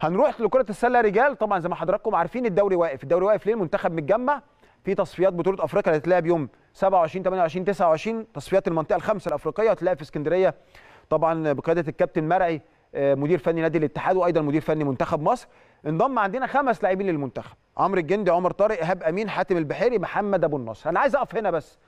هنروح لكره السله رجال طبعا زي ما حضراتكم عارفين الدوري واقف الدوري واقف ليه المنتخب متجمع في تصفيات بطوله افريقيا اللي هتتلعب يوم 27 28 29 تصفيات المنطقه الخمسه الافريقيه هتلاقي في اسكندريه طبعا بقياده الكابتن مرعي آه، مدير فني نادي الاتحاد وايضا مدير فني منتخب مصر انضم عندنا خمس لاعبين للمنتخب عمرو الجندي عمر طارق ايهاب امين حاتم البحيري محمد ابو النصر انا عايز اقف هنا بس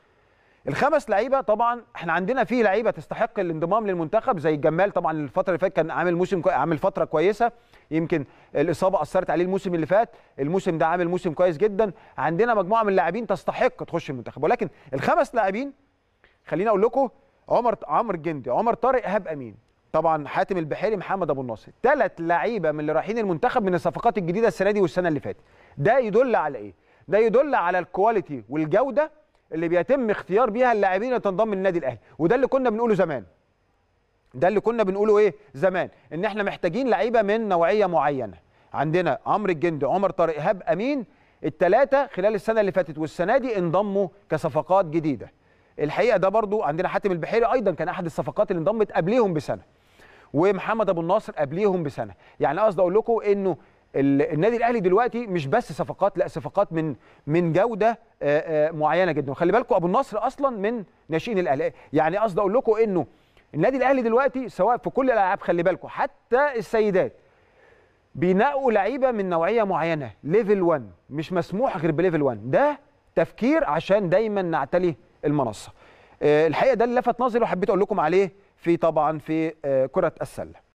الخمس لعيبه طبعا احنا عندنا فيه لعيبه تستحق الانضمام للمنتخب زي الجمال طبعا الفتره اللي فاتت كان عامل موسم عامل فتره كويسه يمكن الاصابه اثرت عليه الموسم اللي فات الموسم ده عامل موسم كويس جدا عندنا مجموعه من اللاعبين تستحق تخش المنتخب ولكن الخمس لاعبين خليني اقول لكم عمر عمرو الجندي عمر طارق ايهاب امين طبعا حاتم البحيري محمد ابو الناصر ثلاث لعيبه من اللي رايحين المنتخب من الصفقات الجديده السنه دي والسنه اللي فاتت ده يدل على ايه ده يدل على الكواليتي والجوده اللي بيتم اختيار بيها اللاعبين اللي تنضم للنادي الاهلي وده اللي كنا بنقوله زمان ده اللي كنا بنقوله ايه زمان ان احنا محتاجين لعيبه من نوعيه معينه عندنا عمرو الجندي عمر طارق ايهاب امين الثلاثه خلال السنه اللي فاتت والسنه دي انضموا كصفقات جديده الحقيقه ده برضو عندنا حاتم البحيري ايضا كان احد الصفقات اللي انضمت قبليهم بسنه ومحمد ابو الناصر قبليهم بسنه يعني قصدي اقول لكم انه النادي الاهلي دلوقتي مش بس صفقات لا صفقات من من جوده معينه جدا وخلي بالكم ابو النصر اصلا من ناشئين الاهلي يعني قصدي اقول لكم انه النادي الاهلي دلوقتي سواء في كل الالعاب خلي بالكم حتى السيدات بينقوا لعيبه من نوعيه معينه ليفل 1 مش مسموح غير بليفل 1 ده تفكير عشان دايما نعتلي المنصه آه، الحقيقه ده اللي لفت نظري وحبيت اقول لكم عليه في طبعا في آه، كره السله